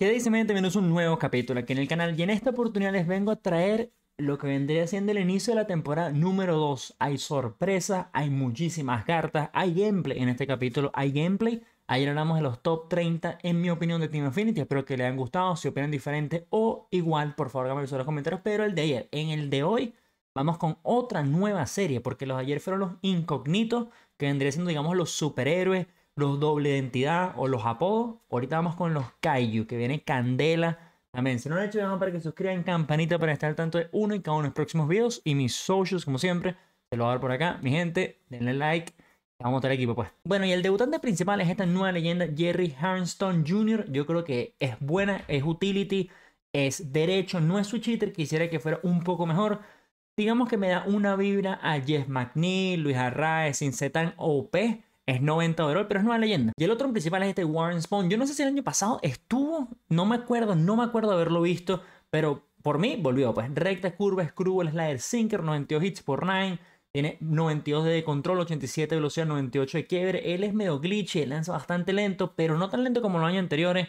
Queréis Bienvenidos tenemos un nuevo capítulo aquí en el canal y en esta oportunidad les vengo a traer lo que vendría siendo el inicio de la temporada número 2. Hay sorpresas, hay muchísimas cartas, hay gameplay en este capítulo, hay gameplay. Ayer hablamos de los top 30, en mi opinión, de Team Infinity. Espero que les hayan gustado, si opinan diferente o igual, por favor, háganme en los comentarios. Pero el de ayer, en el de hoy, vamos con otra nueva serie, porque los de ayer fueron los incógnitos, que vendrían siendo, digamos, los superhéroes, los doble identidad o los apodos. Ahorita vamos con los kaiju, que viene Candela. También, Si no lo han hecho, dejamos para que suscriban, campanita para estar al tanto de uno y cada uno de los próximos videos. Y mis socios, como siempre, se lo voy a dar por acá. Mi gente, denle like. Vamos a estar equipo, pues. Bueno, y el debutante principal es esta nueva leyenda, Jerry Harnston Jr. Yo creo que es buena, es utility, es derecho, no es su cheater. Quisiera que fuera un poco mejor. Digamos que me da una vibra a Jeff McNeil, Luis Arraez, o OP es 90 overall, pero es nueva leyenda. Y el otro principal es este Warren Spawn. Yo no sé si el año pasado estuvo, no me acuerdo, no me acuerdo haberlo visto, pero por mí volvió. Pues recta, curva, screwball, slider, sinker, 92 hits por 9. Tiene 92 de control, 87 de velocidad, 98 de quiebre. Él es medio glitchy, lanza bastante lento, pero no tan lento como los años anteriores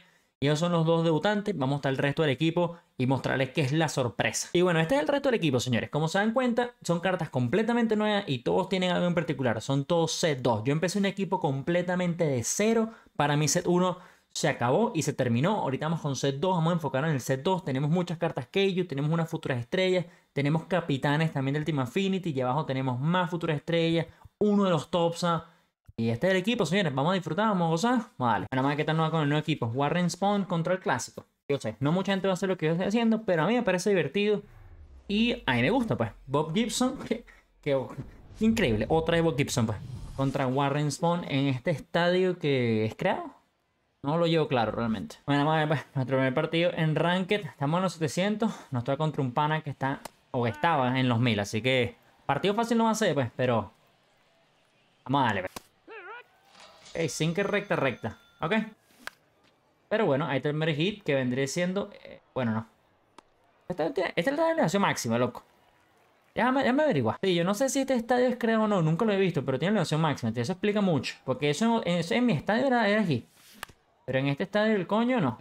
esos son los dos debutantes. Vamos a estar el resto del equipo y mostrarles qué es la sorpresa. Y bueno, este es el resto del equipo, señores. Como se dan cuenta, son cartas completamente nuevas y todos tienen algo en particular. Son todos set 2. Yo empecé un equipo completamente de cero. Para mi set 1 se acabó y se terminó. Ahorita vamos con set 2. Vamos a enfocar en el set 2. Tenemos muchas cartas Keiju. Tenemos unas futuras estrellas. Tenemos capitanes también del Team Affinity. Y abajo tenemos más futuras estrellas. Uno de los Topsa ah, y este es el equipo, señores. Vamos a disfrutar, vamos a gozar. Vale. Nada más que tal nueva con el nuevo equipo. Warren Spawn contra el clásico. Yo sé, no mucha gente va a hacer lo que yo estoy haciendo, pero a mí me parece divertido. Y a mí me gusta, pues. Bob Gibson, que, oh, increíble. Otra de Bob Gibson, pues. Contra Warren Spawn en este estadio que es creado. No lo llevo claro realmente. Bueno, vamos pues, nuestro primer partido en Ranked. Estamos en los 700. Nos toca contra un pana que está, o que estaba en los 1000. Así que partido fácil no va a ser, pues, pero vamos a darle, pues sin que recta, recta. Ok. Pero bueno, ahí está el Mary hit que vendría siendo... Eh, bueno, no. Esta, esta es la elevación máxima, loco. Déjame, me averiguar. Sí, yo no sé si este estadio es creado o no, nunca lo he visto, pero tiene elevación máxima. Eso explica mucho. Porque eso, en mi estadio era, aquí. Pero en este estadio el coño no.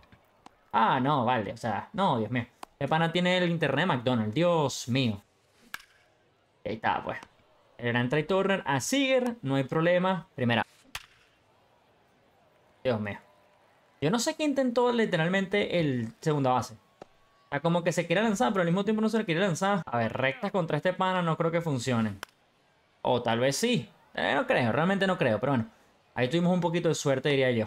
Ah, no, vale. O sea, no, Dios mío. Este pana tiene el internet de McDonald's. Dios mío. Ahí está, pues. El gran Turner a Seager, no hay problema. Primera. Dios mío. Yo no sé qué intentó literalmente el segunda base. O sea, como que se quiere lanzar, pero al mismo tiempo no se le quiere lanzar. A ver, rectas contra este pana no creo que funcionen. O tal vez sí. Eh, no creo, realmente no creo, pero bueno. Ahí tuvimos un poquito de suerte, diría yo.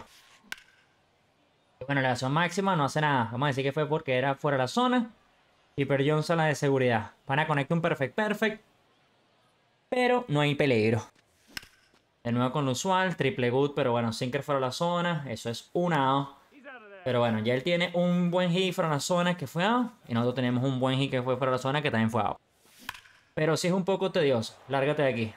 Bueno, la acción máxima no hace nada. Vamos a decir que fue porque era fuera de la zona. Y perdió en sala de seguridad. Pana conecta un perfect perfect. Pero no hay peligro. De nuevo con lo usual, triple good, pero bueno, sinker fuera de la zona. Eso es una out. Pero bueno, ya él tiene un buen hit fuera de la zona que fue out. Y nosotros tenemos un buen hit que fue fuera de la zona que también fue out. Pero sí es un poco tedioso. Lárgate de aquí.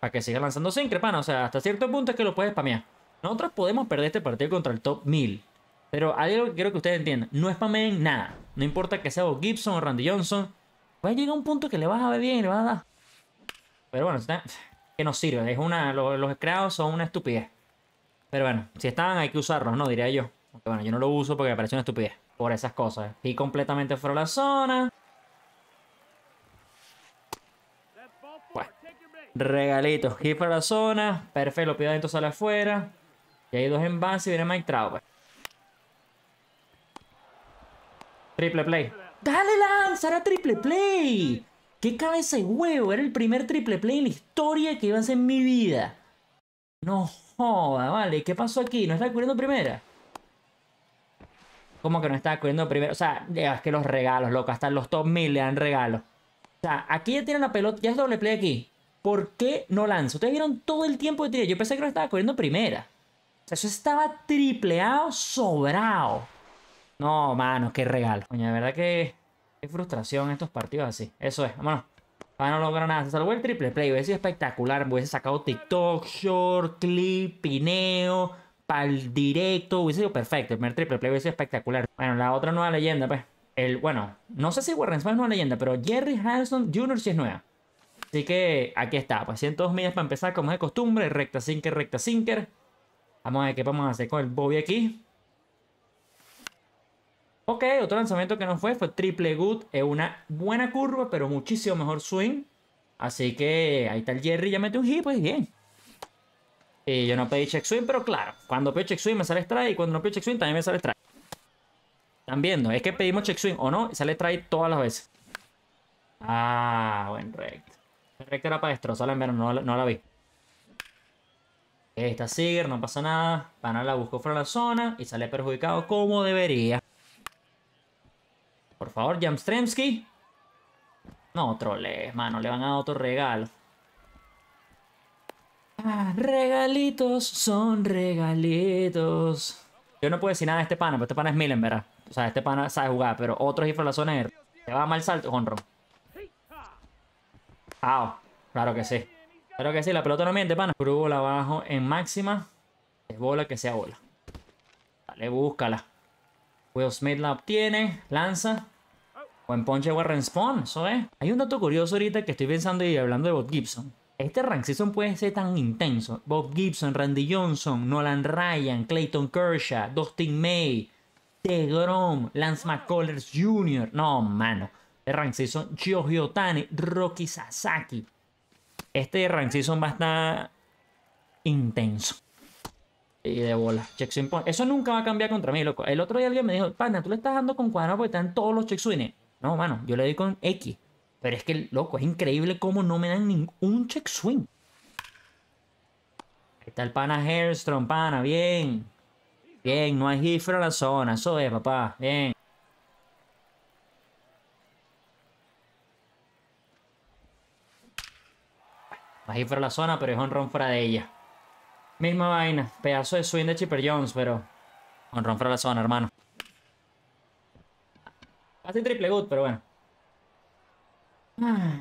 Para que siga lanzando sinker, pana. O sea, hasta cierto punto es que lo puedes spamear. Nosotros podemos perder este partido contra el top 1000. Pero hay algo que quiero que ustedes entiendan. No spameen nada. No importa que sea o Gibson o Randy Johnson. Va a pues llegar un punto que le vas a ver bien y le vas a dar. Pero bueno, está que no sirve. Es una, los, los son una estupidez. Pero bueno, si están hay que usarlos, ¿no? Diría yo. bueno, yo no lo uso porque me parece una estupidez. Por esas cosas. Y completamente fuera de la zona. Pues, regalitos Y fuera la zona. Perfecto. Lo pido adentro, sale afuera. Y hay dos en base y viene Mike Trout. Pues. Triple play. ¡Dale, Lance! a triple play! ¿Qué cabeza de huevo? Era el primer triple play en la historia que iba a hacer en mi vida. No joda, vale. ¿Qué pasó aquí? ¿No está cubriendo primera? ¿Cómo que no estaba cubriendo primera? O sea, es que los regalos, loco. Hasta los top 1000 le dan regalos. O sea, aquí ya tienen la pelota. Ya es doble play aquí. ¿Por qué no lanzo? Ustedes vieron todo el tiempo de tiré, Yo pensé que no estaba corriendo primera. O sea, eso estaba tripleado, sobrado. No, mano, qué regalo. Coño, de verdad que Qué frustración estos partidos así. Eso es, vámonos. Para ah, no lograr nada. Se salvó el triple play. Hubiese sido espectacular. Hubiese sacado TikTok, short, clip, pineo, el directo. Hubiese sido perfecto. El primer triple play hubiese sido espectacular. Bueno, la otra nueva leyenda, pues. El, bueno, no sé si Warren Smith es nueva leyenda, pero Jerry Hanson Jr. sí es nueva. Así que aquí está, pues 102 millas para empezar, como es de costumbre, recta sinker, recta sinker. Vamos a ver qué vamos a hacer con el Bobby aquí. Ok, otro lanzamiento que no fue fue triple good. Es una buena curva, pero muchísimo mejor swing. Así que ahí está el Jerry, ya mete un hit, pues bien. Y eh, yo no pedí check swing, pero claro, cuando pido check swing me sale strike y cuando no pido check swing también me sale strike. Están viendo, es que pedimos check swing o no, sale strike todas las veces. Ah, buen rect. El rect era para destrozarla, no, no la vi. Esta sigue no pasa nada. Pana la buscó fuera de la zona y sale perjudicado como debería. Por favor, Jamstremsky. No troles, mano. Le van a dar otro regalo. Ah, regalitos son regalitos. Yo no puedo decir nada de este pana, pero este pana es Milen, ¿verdad? O sea, este pana sabe jugar, pero otro de la zona Te va mal salto, honro. Ah, Claro que sí. Claro que sí, la pelota no miente, pana. Cru abajo en máxima. Es bola que sea bola. Dale, búscala. Will Smith la obtiene, lanza. Buen ponche, Warren respawn, eso es. Hay un dato curioso ahorita que estoy pensando y hablando de Bob Gibson. Este rank season puede ser tan intenso. Bob Gibson, Randy Johnson, Nolan Ryan, Clayton Kershaw, Dustin May, DeGrom, Lance McCullers Jr. No, mano. El este rank season, Joe Rocky Sasaki. Este rank season va a estar intenso. Y de bola. Check swing Eso nunca va a cambiar contra mí, loco. El otro día alguien me dijo, pana, tú le estás dando con cuadrado porque están todos los check swings. No, mano, yo le doy con X. Pero es que, loco, es increíble cómo no me dan ningún check swing. Ahí está el pana Hairstrom, pana, bien. Bien, no hay gifra en la zona. Eso es, papá. Bien. Más fuera la zona, pero es un fuera de ella. Misma vaina. Pedazo de swing de Chipper Jones, pero... Con romper la zona, hermano. Casi triple good, pero bueno. Ah.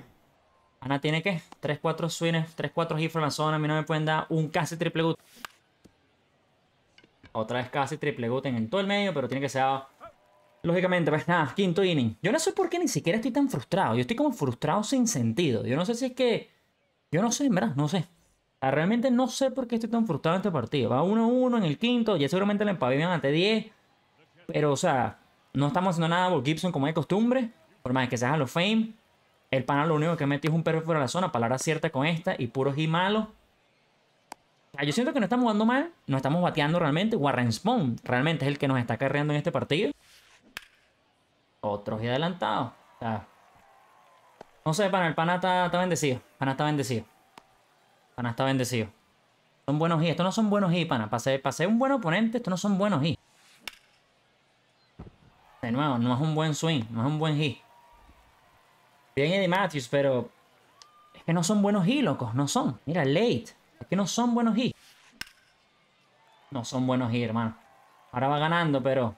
Ana tiene que 3-4 swings, 3-4 hits en la zona. A mí no me pueden dar un casi triple good. Otra vez casi triple good en todo el medio, pero tiene que ser. Lógicamente, pues nada, quinto inning. Yo no sé por qué ni siquiera estoy tan frustrado. Yo estoy como frustrado sin sentido. Yo no sé si es que. Yo no sé, en verdad, no sé realmente no sé por qué estoy tan frustrado en este partido. Va 1-1 en el quinto, ya seguramente le empavían ante 10. Pero, o sea, no estamos haciendo nada por Gibson como de costumbre. Por más que se hagan los Fame. El pana lo único que metió es un perro fuera de la zona. Palabra cierta con esta y puros y malos yo siento que no estamos jugando mal. No estamos bateando realmente. Warren Spawn realmente es el que nos está carreando en este partido. Otros y adelantados. No sé, pana, el pana está, está bendecido. El pana está bendecido. Pana está bendecido. Son buenos y. Estos no son buenos y, pana. pase ser, un buen oponente, estos no son buenos y. De nuevo, no es un buen swing, no es un buen hit. Bien Eddie Matthews, pero... Es que no son buenos hits, locos, no son. Mira, late. Es que no son buenos hits. No son buenos hits, hermano. Ahora va ganando, pero...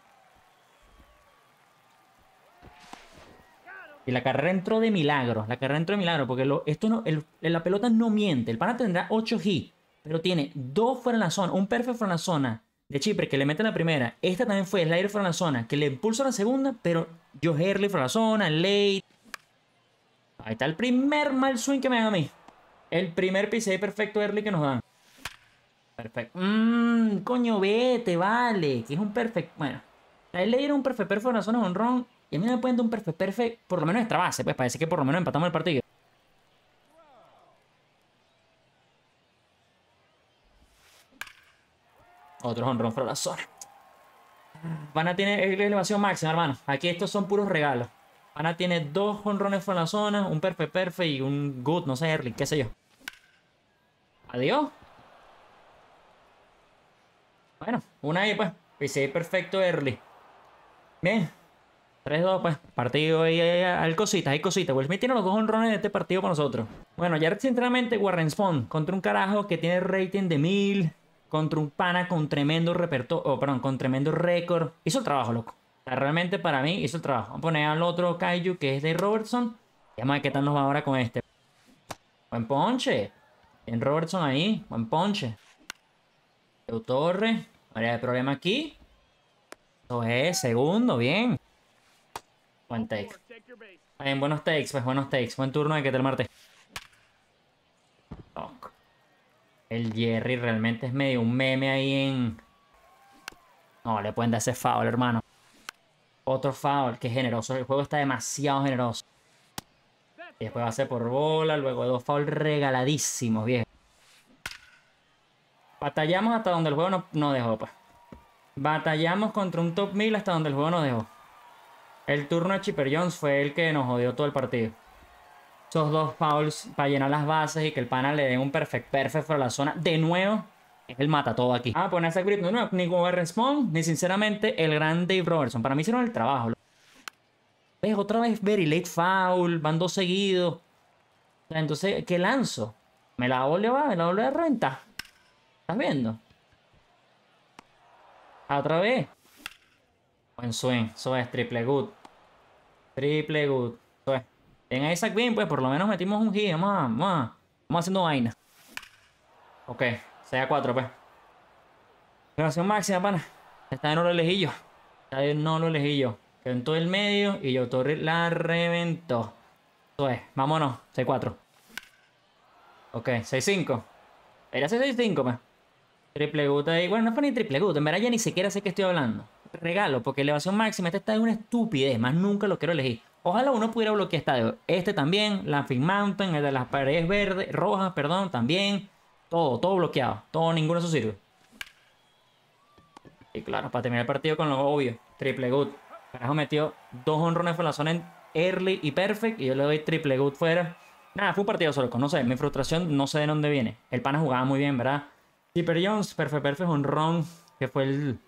la carrera entró de milagro. La carrera entró de milagro. Porque esto no, la pelota no miente. El pana tendrá 8 g Pero tiene dos fuera la zona. Un perfecto fuera la zona. De Chipre que le mete la primera. Esta también fue Slider fuera de la zona. Que le impulsa la segunda. Pero yo early fuera de la zona. Late. Ahí está el primer mal swing que me da a mí. El primer PC perfecto early que nos dan. Perfecto. Mmm, coño, vete, vale. Que es un perfecto. Bueno, la ley era un perfecto perfecto en la zona un ron. Y a mí me pueden dar un perfect, perfect, por lo menos nuestra base, pues parece que por lo menos empatamos el partido. Otro honrón para la zona. Pana tiene elevación máxima, hermano. Aquí estos son puros regalos. a tiene dos honrones para la zona, un perfect perfect y un good, no sé, early, qué sé yo. Adiós. Bueno, una ahí pues. y ve perfecto early Bien. 3-2, pues, partido ahí, hay cositas, hay cositas. Will tiene los dos honrones de este partido para nosotros. Bueno, ya recientemente Warren Spawn contra un carajo que tiene rating de 1000, contra un pana con tremendo repertorio, oh, perdón, con tremendo récord. Hizo el trabajo, loco. O realmente para mí hizo el trabajo. Vamos a poner al otro Kaiju que es de Robertson. Y vamos a ver qué tal nos va ahora con este. Buen ponche. En Robertson ahí, buen ponche. Torre, no de problema aquí. Eso es, segundo, bien. Buen take. En buenos takes, pues buenos takes. Buen turno de que te marte. El Jerry realmente es medio un meme ahí en... No, le pueden dar ese foul, hermano. Otro foul, que generoso. El juego está demasiado generoso. Y después va a ser por bola, luego dos fouls regaladísimos, viejo. Batallamos hasta donde el juego no, dejó, pues Batallamos contra un top 1000 hasta donde el juego no dejó. El turno de Chipper Jones fue el que nos jodió todo el partido. Esos dos fouls para llenar las bases y que el pana le dé un perfect perfect para la zona. De nuevo, él mata todo aquí. Ah, ponerse a grip de nuevo. Ni Gober Respond, ni sinceramente el gran Dave Robertson. Para mí hicieron el trabajo. ¿Ves? Otra vez very late foul. Van dos seguidos. Entonces, ¿qué lanzo? Me la doble, me la doble de renta. ¿Estás viendo? Otra vez. En swing. Eso es triple good. Triple good. Eso es. En Isaac Bean, pues por lo menos metimos un hit. Vamos, vamos, vamos haciendo vaina. Ok. 6 a 4, pues. Relación máxima, pana. Está en oro lejillo. Está en oro lejillo. Quedó en todo el medio y yo la reventó. Eso es. Vámonos. 6 4. Ok. 6 5. Era 6 5, pues. Triple gut ahí. Bueno, no fue ni triple gut. En verdad ya ni siquiera sé qué estoy hablando regalo, porque elevación máxima, este está de una estupidez, más nunca lo quiero elegir. Ojalá uno pudiera bloquear estadio. Este también, Laughing Mountain, el de las paredes verdes, rojas, perdón, también. Todo, todo bloqueado. Todo, ninguno de eso sirve. Y claro, para terminar el partido con lo obvio. Triple good. Carajo metió dos honrones por la zona en early y perfect. Y yo le doy triple good fuera. Nada, fue un partido solo. No sé, mi frustración no sé de dónde viene. El pana jugaba muy bien, ¿verdad? Super Jones, perfect, perfect, honron. Que fue el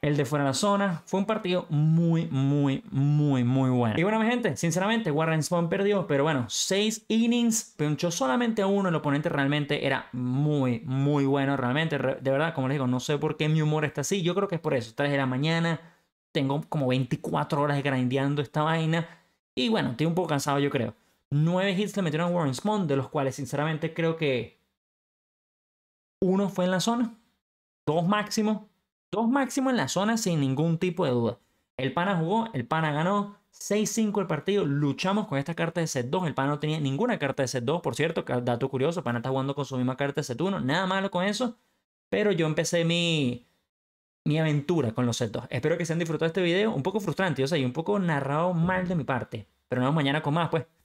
el de fuera de la zona. Fue un partido muy, muy, muy, muy bueno. Y bueno, mi gente, sinceramente, Warren Spawn perdió, pero bueno, seis innings, pinchó solamente a uno. El oponente realmente era muy, muy bueno. Realmente, de verdad, como les digo, no sé por qué mi humor está así. Yo creo que es por eso. 3 de la mañana, tengo como 24 horas grindeando esta vaina. Y bueno, estoy un poco cansado, yo creo. 9 hits le metieron a Warren Spawn, de los cuales, sinceramente, creo que uno fue en la zona, dos máximo Dos máximos en la zona sin ningún tipo de duda. El pana jugó, el pana ganó 6-5 el partido. Luchamos con esta carta de set 2. El pana no tenía ninguna carta de set 2, por cierto. Dato curioso, el pana está jugando con su misma carta de set 1. Nada malo con eso. Pero yo empecé mi, mi aventura con los set 2. Espero que se han disfrutado este video. Un poco frustrante, yo sé, y un poco narrado mal de mi parte. Pero nos vemos mañana con más, pues.